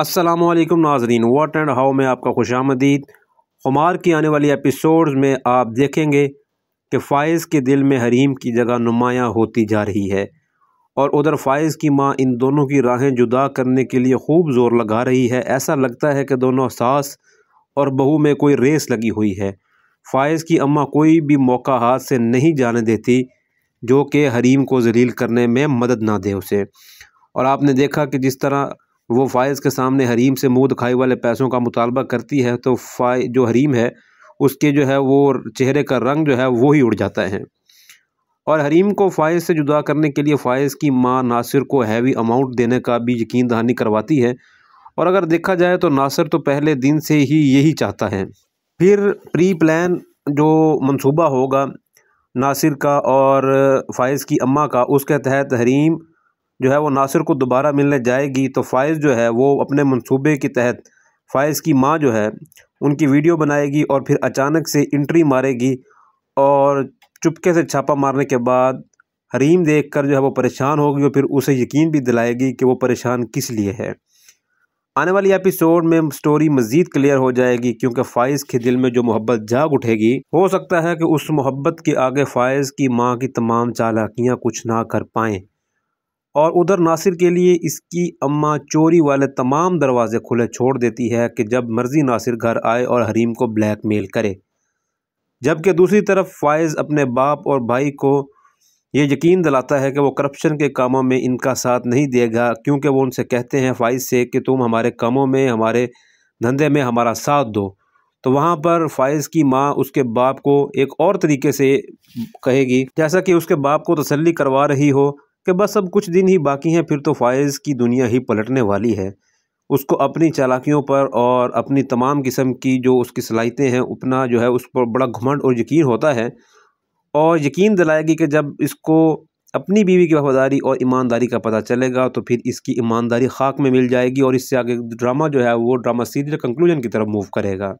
असलम नाजरीन वाट and how में आपका खुश आमदीद खुमार की आने वाली एपिसोड में आप देखेंगे कि फ़ाइज़ के दिल में हरीम की जगह नुमायाँ होती जा रही है और उधर फ़ाइज़ की माँ इन दोनों की राहें जुदा करने के लिए खूब ज़ोर लगा रही है ऐसा लगता है कि दोनों सास और बहू में कोई रेस लगी हुई है फ़ाइज़ की अम्मा कोई भी मौका हाथ से नहीं जाने देती जो कि हरीम को जलील करने में मदद ना दे उसे और आपने देखा कि जिस तरह वो फाइज़ के सामने हरीम से मुँह दिखाई वाले पैसों का मुतालबा करती है तो फाइ जो हरीम है उसके जो है वो चेहरे का रंग जो है वो ही उड़ जाता है और हरीम को फ़ाइज़ से जुदा करने के लिए फ़ाइज़ की माँ नासिर को हैवी अमाउंट देने का भी यकीन दहानी करवाती है और अगर देखा जाए तो नासिर तो पहले दिन से ही यही चाहता है फिर प्री प्लान जो मंसूबा होगा नासिर का और फ़ाइज़ की अम्मा का उसके तहत हरीम जो है वो नासिर को दोबारा मिलने जाएगी तो फ़ाइज़ जो है वो अपने मंसूबे के तहत फ़ाइज़ की माँ जो है उनकी वीडियो बनाएगी और फिर अचानक से इंट्री मारेगी और चुपके से छापा मारने के बाद हरीम देख कर जो है वो परेशान होगी और फिर उसे यकीन भी दिलाएगी कि वो परेशान किस लिए है आने वाली एपिसोड में स्टोरी मज़ीद क्लियर हो जाएगी क्योंकि फ़ाइज़ के दिल में जो मोहब्बत जाग उठेगी हो सकता है कि उस मोहब्बत के आगे फ़ाइज़ की माँ की तमाम चालाकियाँ कुछ ना कर पाएँ और उधर नासिर के लिए इसकी अम्मा चोरी वाले तमाम दरवाज़े खुले छोड़ देती है कि जब मर्ज़ी नासिर घर आए और हरीम को ब्लैकमेल करे जबकि दूसरी तरफ फायज़ अपने बाप और भाई को ये यकीन दिलाता है कि वो करप्शन के कामों में इनका साथ नहीं देगा क्योंकि वो उनसे कहते हैं फाइज से कि तुम हमारे कामों में हमारे धंधे में हमारा साथ दो तो वहाँ पर फाइज़ की माँ उसके बाप को एक और तरीके से कहेगी जैसा कि उसके बाप को तसल्ली करवा रही हो कि बस अब कुछ दिन ही बाकी हैं फिर तो फायज़ की दुनिया ही पलटने वाली है उसको अपनी चालाकियों पर और अपनी तमाम किस्म की जो उसकी सलाहितें हैं अपना जो है उस पर बड़ा घमंड और यकीन होता है और यकीन दिलाएगी कि जब इसको अपनी बीवी की वफादारी और ईमानदारी का पता चलेगा तो फिर इसकी ईमानदारी खाक में मिल जाएगी और इससे आगे ड्रामा जो है वो ड्रामा सीधे कंक्लूजन की तरफ मूव करेगा